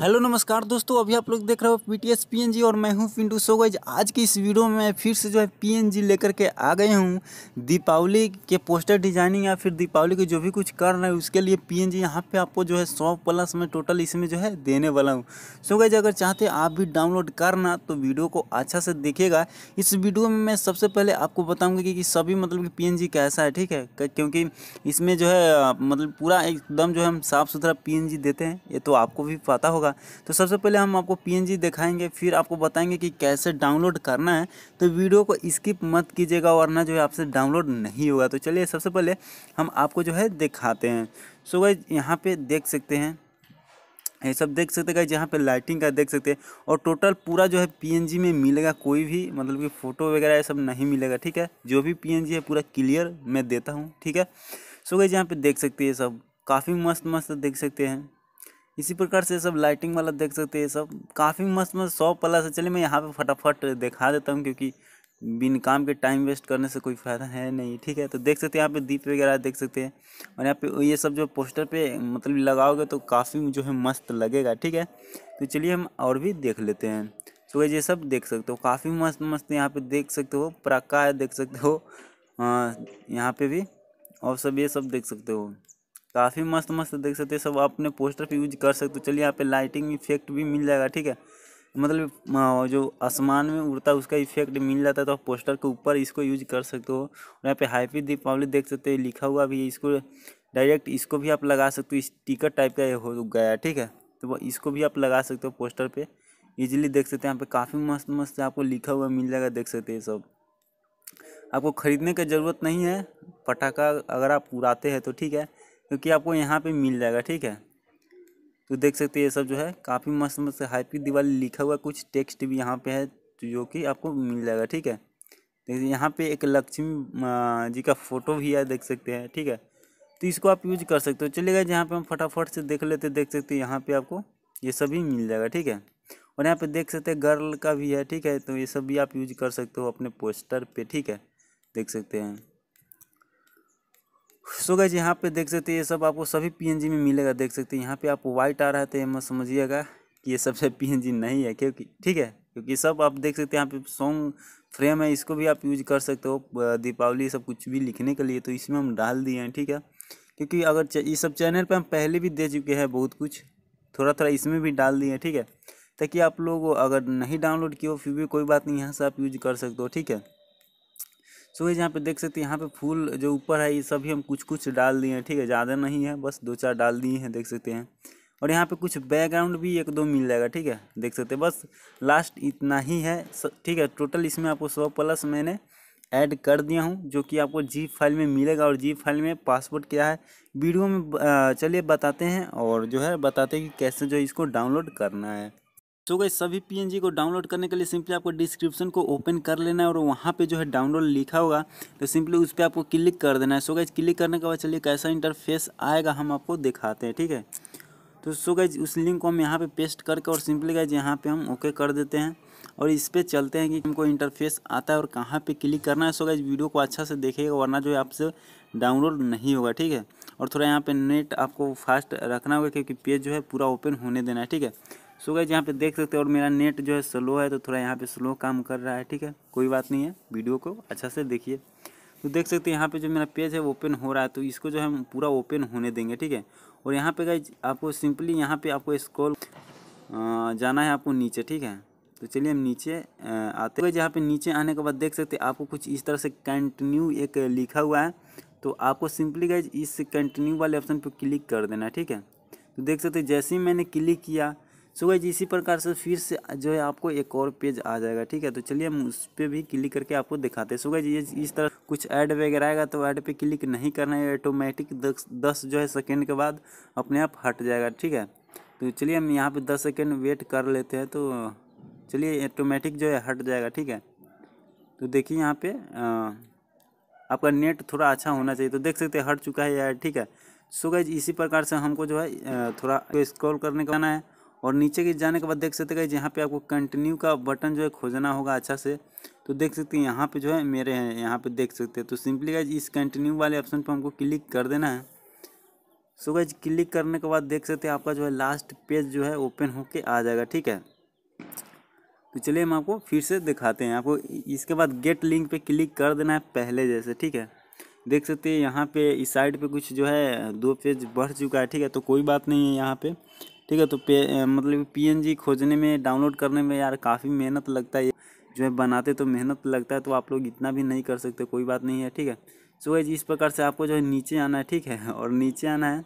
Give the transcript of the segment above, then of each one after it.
hello नमस्कार दोस्तों अभी आप लोग देख रहे हो P T S P N G और मैं हूं पिंटू सोगज आज की इस वीडियो में मैं फिर से जो है पी एन जी लेकर के आ गए हूं दीपावली के पोस्टर डिजाइनिंग या फिर दीपावली के जो भी कुछ कर रहे हैं उसके लिए पी एन जी यहाँ पर आपको जो है सौ प्लस में टोटल इसमें जो है देने वाला हूँ सोगज अगर चाहते आप भी डाउनलोड करना तो वीडियो को अच्छा से देखेगा इस वीडियो में मैं सबसे पहले आपको बताऊँगी कि, कि सभी मतलब कि पी एन जी कैसा है ठीक है क्योंकि इसमें जो है मतलब पूरा एकदम जो है हम साफ़ सुथरा पी एन जी देते हैं ये तो आपको भी पता होगा होगा तो सबसे पहले हम आपको पी दिखाएंगे फिर आपको बताएंगे कि कैसे डाउनलोड करना है तो वीडियो को स्किप मत कीजिएगा वरना जो है आपसे डाउनलोड नहीं होगा तो चलिए सबसे पहले हम आपको जो है दिखाते हैं सो वह यहाँ पर देख सकते हैं ये सब देख सकते हैं जहाँ पे लाइटिंग का देख सकते हैं और टोटल पूरा जो है पीएनजी में मिलेगा कोई भी मतलब कि फ़ोटो वगैरह ये सब नहीं मिलेगा ठीक है जो भी पीएनजी है पूरा क्लियर मैं देता हूँ ठीक है सो गई यहाँ पे देख सकते हैं सब काफ़ी मस्त मस्त देख सकते हैं इसी प्रकार से सब लाइटिंग वाला देख सकते हैं सब काफ़ी मस्त मस्त शॉप वाला से चलिए मैं यहाँ पे फटाफट दिखा देता हूँ क्योंकि बिन काम के टाइम वेस्ट करने से कोई फ़ायदा है नहीं ठीक है तो देख सकते हैं यहाँ पे दीप वगैरह देख सकते हैं और यहाँ पे ये सब जो पोस्टर पे मतलब लगाओगे तो काफ़ी जो है मस्त लगेगा ठीक है तो चलिए हम और भी देख लेते हैं तो ये सब देख सकते हो काफ़ी मस्त मस्त यहाँ पर देख सकते हो प्राका देख सकते हो हाँ, यहाँ पे भी और सब ये सब देख सकते हो काफ़ी मस्त मस्त देख सकते हैं सब आप अपने पोस्टर पर यूज कर सकते हो चलिए यहाँ पे लाइटिंग इफेक्ट भी मिल जाएगा ठीक है मतलब जो आसमान में उड़ता है उसका इफेक्ट मिल जाता है तो आप पोस्टर के ऊपर इसको यूज कर सकते हो और यहाँ पे हैप्पी दीपावली देख सकते हो लिखा हुआ भी है इसको डायरेक्ट इसको भी आप लगा सकते हो स्टिकर टाइप का ये हो गया ठीक है तो इसको भी आप लगा सकते हो पोस्टर पर ईजिली देख सकते हैं यहाँ पे काफ़ी मस्त मस्त आपको लिखा हुआ मिल जाएगा देख सकते हैं सब आपको ख़रीदने की ज़रूरत नहीं है पटाखा अगर आप उड़ाते हैं तो ठीक है क्योंकि आपको यहाँ पे मिल जाएगा ठीक है तो देख सकते हैं ये सब जो है काफ़ी मस्त मस्त हैप्पी दिवाली लिखा हुआ कुछ टेक्स्ट भी यहाँ पे है तो जो कि आपको मिल जाएगा ठीक है देखिए यहाँ पे एक लक्ष्मी जी का फ़ोटो भी है देख सकते हैं ठीक है तो इसको आप यूज कर सकते हो चलिएगा जहाँ पे हम फटाफट से देख लेते देख सकते हैं यहाँ पे आपको ये सभी मिल जाएगा ठीक है और यहाँ पे देख सकते हैं गर्ल का भी है ठीक है तो ये सब भी आप यूज कर सकते हो अपने पोस्टर पे ठीक है देख सकते हैं सो जी यहाँ पे देख सकते हैं ये सब आपको सभी पीएनजी में मिलेगा देख सकते हैं यहाँ पे आप वाइट आ रहा है तो ये मत समझिएगा कि ये सब से पीएनजी नहीं है क्योंकि ठीक है क्योंकि सब आप देख सकते हैं यहाँ पे सॉन्ग फ्रेम है इसको भी आप यूज कर सकते हो दीपावली सब कुछ भी लिखने के लिए तो इसमें हम डाल दिए हैं ठीक है क्योंकि अगर ये सब चैनल पर हम पहले भी दे चुके हैं बहुत कुछ थोड़ा थोड़ा इसमें भी डाल दिए हैं ठीक है ताकि आप लोग अगर नहीं डाउनलोड किए हो फिर भी कोई बात नहीं यहाँ से आप यूज कर सकते हो ठीक है सो ये यहाँ पे देख सकते हैं यहाँ पे फूल जो ऊपर है ये सभी हम कुछ कुछ डाल दिए हैं ठीक है ज़्यादा नहीं है बस दो चार डाल दिए हैं देख सकते हैं और यहाँ पे कुछ बैकग्राउंड भी एक दो मिल जाएगा ठीक है देख सकते हैं बस लास्ट इतना ही है ठीक है टोटल इसमें आपको सौ प्लस मैंने ऐड कर दिया हूँ जो कि आपको जी फाइल में मिलेगा और जी फाइल में पासवर्ड क्या है वीडियो में चलिए बताते हैं और जो है बताते हैं कि कैसे जो इसको डाउनलोड करना है तो गई सभी पीएनजी को डाउनलोड करने के लिए सिंपली आपको डिस्क्रिप्शन को ओपन कर लेना है और वहाँ पे जो है डाउनलोड लिखा होगा तो सिंपली उस पर आपको क्लिक कर देना है सो गई क्लिक करने के बाद चलिए कैसा इंटरफेस आएगा हम आपको दिखाते हैं ठीक है तो सो गई उस लिंक को हम यहाँ पे पेस्ट करके और सिंपली गाइज यहाँ पे हम ओके कर देते हैं और इस पर चलते हैं कि हमको इंटरफेस आता है और कहाँ पर क्लिक करना है सो गई वीडियो को अच्छा से देखिएगा वरना जो है आपसे डाउनलोड नहीं होगा ठीक है और थोड़ा यहाँ पर नेट आपको फास्ट रखना होगा क्योंकि पेज जो है पूरा ओपन होने देना है ठीक है सो गए यहाँ पे देख सकते हो और मेरा नेट जो है स्लो है तो थोड़ा यहाँ पे स्लो काम कर रहा है ठीक है कोई बात नहीं है वीडियो को अच्छा से देखिए तो देख सकते हैं यहाँ पे जो मेरा पेज है ओपन हो रहा है तो इसको जो है पूरा ओपन होने देंगे ठीक है और यहाँ पे गाइज आपको सिंपली यहाँ पे आपको स्क्रॉल जाना है आपको नीचे ठीक है तो चलिए हम नीचे आते हैं जहाँ तो पे नीचे आने के बाद देख सकते हैं आपको कुछ इस तरह से कंटिन्यू एक लिखा हुआ है तो आपको सिंपली गाइज इस कंटिन्यू वाले ऑप्शन पर क्लिक कर देना ठीक है तो देख सकते जैसे ही मैंने क्लिक किया सो so, गाइज इसी प्रकार से फिर से जो है आपको एक और पेज आ जाएगा ठीक है तो चलिए हम उस पर भी क्लिक करके आपको दिखाते हैं सो गाइज ये इस तरह कुछ ऐड वगैरह आएगा तो ऐड पे क्लिक नहीं करना है ऑटोमेटिक दस दस जो है सेकेंड के बाद अपने आप हट जाएगा ठीक है तो चलिए हम यहाँ पर दस सेकेंड वेट कर लेते हैं तो चलिए ऑटोमेटिक जो है हट जाएगा ठीक है तो देखिए यहाँ पे आपका नेट थोड़ा अच्छा होना चाहिए तो देख सकते हैं हट चुका है यार ठीक है सो so गाइज इसी प्रकार से हमको जो है थोड़ा स्क्रॉल करने का आना है और नीचे की जाने के बाद देख सकते हैं यहाँ पे आपको कंटिन्यू का बटन जो है खोजना होगा अच्छा से तो देख सकते हैं यहाँ पे जो है मेरे हैं यहाँ पे देख सकते हैं तो सिंपली गाइज इस कंटिन्यू वाले ऑप्शन पे हमको क्लिक कर देना है सो गाइज क्लिक करने के बाद देख सकते हैं आपका जो है लास्ट पेज जो है ओपन होके आ जाएगा ठीक है तो चलिए हम आपको फिर से दिखाते हैं आपको इसके बाद गेट लिंक पर क्लिक कर देना है पहले जैसे ठीक है देख सकते हैं यहाँ पे इस साइड पे कुछ जो है दो पेज बढ़ चुका है ठीक है तो कोई बात नहीं है यहाँ पे ठीक है तो पे मतलब पी खोजने में डाउनलोड करने में यार काफ़ी मेहनत लगता है जो है बनाते तो मेहनत लगता है तो आप लोग इतना भी नहीं कर सकते कोई बात नहीं है ठीक है सो गाइज इस प्रकार से आपको जो है नीचे आना है ठीक है और नीचे आना है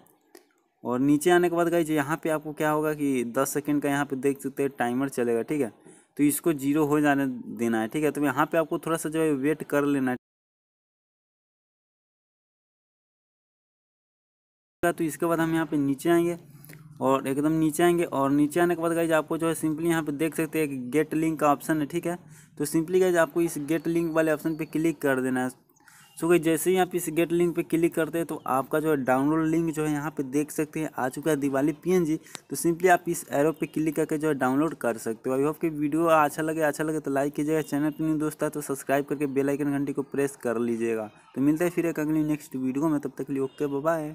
और नीचे आने के बाद जो यहाँ पे आपको क्या होगा कि दस सेकेंड का यहाँ पे देख सकते हैं टाइमर चलेगा ठीक है तो इसको जीरो हो जाने देना है ठीक है तो यहाँ पर आपको थोड़ा सा जो है वेट कर लेना है तो इसके बाद हम यहाँ पे नीचे आएंगे और एकदम नीचे आएंगे और नीचे आने के बाद गाइज आपको जो है सिंपली यहाँ पे देख सकते हैं गेट लिंक का ऑप्शन है ठीक है तो सिंपली गाइज आपको इस गेट लिंक वाले ऑप्शन पे क्लिक कर देना है सो गई जैसे ही आप इस गेट लिंक पे क्लिक करते हैं तो आपका जो है डाउनलोड लिंक जो है यहाँ पे देख सकते हैं आ चुका है दिवाली पी तो सिंपली आप इस एरो पे क्लिक करके जो है डाउनलोड कर सकते हो आई होप कि वीडियो अच्छा लगे अच्छा लगे तो लाइक कीजिएगा चैनल पर नहीं दोस्त है तो सब्सक्राइब करके बेलाइकन घंटी को प्रेस कर लीजिएगा तो मिलते हैं फिर एक अगली नेक्स्ट वीडियो में तब तक लिए ओके बाय